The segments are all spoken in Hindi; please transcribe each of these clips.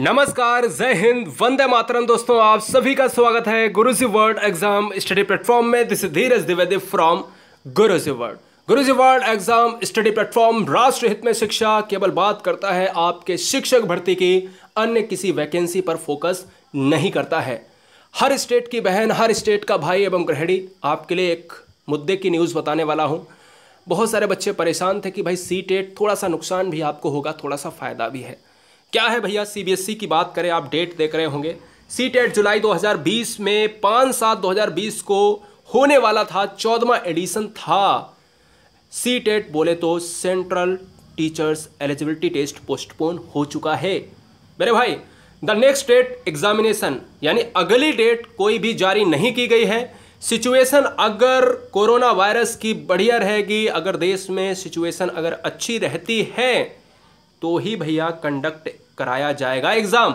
नमस्कार जय हिंद वंदे मातरम दोस्तों आप सभी का स्वागत है Guruji world exam study platform में this Dheeraj Dwivedi from Guruji world Guruji world exam study platform राष्ट्र हित में शिक्षा केवल बात करता है आपके शिक्षक भर्ती की अन्य किसी वैकेंसी पर फोकस नहीं करता है हर स्टेट की बहन हर स्टेट का भाई एवं गृहिणी आपके लिए एक मुद्दे की न्यूज़ बताने वाला हूँ बहुत सारे बच्चे परेशान थे कि भाई सी टेट e थोड़ा सा नुकसान भी आपको होगा थोड़ा सा फ़ायदा भी है क्या है भैया सीबीएसई e की बात करें आप डेट देख रहे होंगे सी टेट e जुलाई 2020 में पाँच सात 2020 को होने वाला था चौदवा एडिशन था सी टेट e बोले तो central teachers eligibility test postpone हो चुका है मेरे भाई द नेक्स्ट डेट एग्जामिनेशन यानी अगली डेट कोई भी जारी नहीं की गई है सिचुएशन अगर कोरोना वायरस की बढ़िया रहेगी अगर देश में सिचुएशन अगर अच्छी रहती है तो ही भैया कंडक्ट कराया जाएगा exam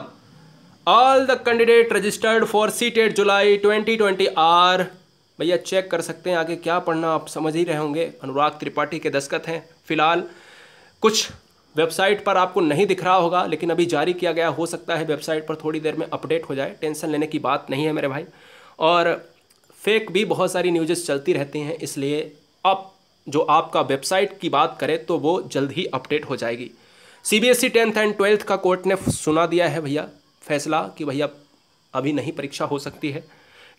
all the candidate registered for C TET July twenty twenty are भैया चेक कर सकते हैं आगे क्या पढ़ना आप समझ ही रहे होंगे अनुराग त्रिपाठी के दस्खत हैं फिलहाल कुछ वेबसाइट पर आपको नहीं दिख रहा होगा लेकिन अभी जारी किया गया हो सकता है वेबसाइट पर थोड़ी देर में अपडेट हो जाए टेंशन लेने की बात नहीं है मेरे भाई और फेक भी बहुत सारी न्यूज़ेस चलती रहती हैं इसलिए अब जो आपका वेबसाइट की बात करें तो वो जल्द ही अपडेट हो जाएगी सीबीएसई टेंथ एंड ट्वेल्थ का कोर्ट ने सुना दिया है भैया फैसला कि भैया अभी नहीं परीक्षा हो सकती है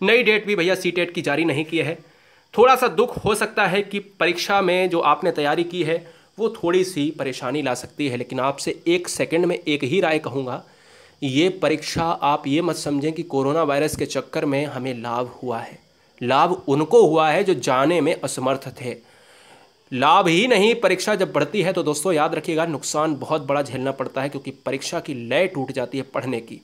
नई डेट भी भैया सी टेट e की जारी नहीं की है थोड़ा सा दुख हो सकता है कि परीक्षा में जो आपने तैयारी की है वो थोड़ी सी परेशानी ला सकती है लेकिन आपसे एक सेकंड में एक ही राय कहूँगा ये परीक्षा आप ये मत समझें कि कोरोना वायरस के चक्कर में हमें लाभ हुआ है लाभ उनको हुआ है जो जाने में असमर्थ थे लाभ ही नहीं परीक्षा जब बढ़ती है तो दोस्तों याद रखिएगा नुकसान बहुत बड़ा झेलना पड़ता है क्योंकि परीक्षा की लय टूट जाती है पढ़ने की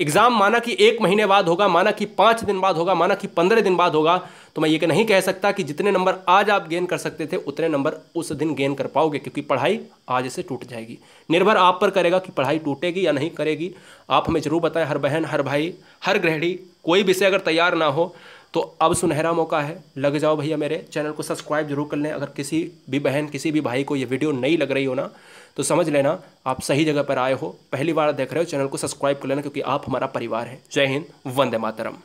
एग्ज़ाम माना कि एक महीने बाद होगा माना कि पाँच दिन बाद होगा माना कि पंद्रह दिन बाद होगा तो मैं ये नहीं कह सकता कि जितने नंबर आज आप गेन कर सकते थे उतने नंबर उस दिन गेन कर पाओगे क्योंकि पढ़ाई आज से टूट जाएगी निर्भर आप पर करेगा कि पढ़ाई टूटेगी या नहीं करेगी आप हमें ज़रूर बताएं हर बहन हर भाई हर गृहिणी कोई विषय अगर तैयार ना हो तो अब सुनहरा मौका है लग जाओ भैया मेरे चैनल को सब्सक्राइब जरूर कर लें अगर किसी भी बहन किसी भी भाई को ये वीडियो नहीं लग रही हो ना तो समझ लेना आप सही जगह पर आए हो पहली बार देख रहे हो चैनल को सब्सक्राइब कर लेना क्योंकि आप हमारा परिवार है जय हिंद वंदे मातरम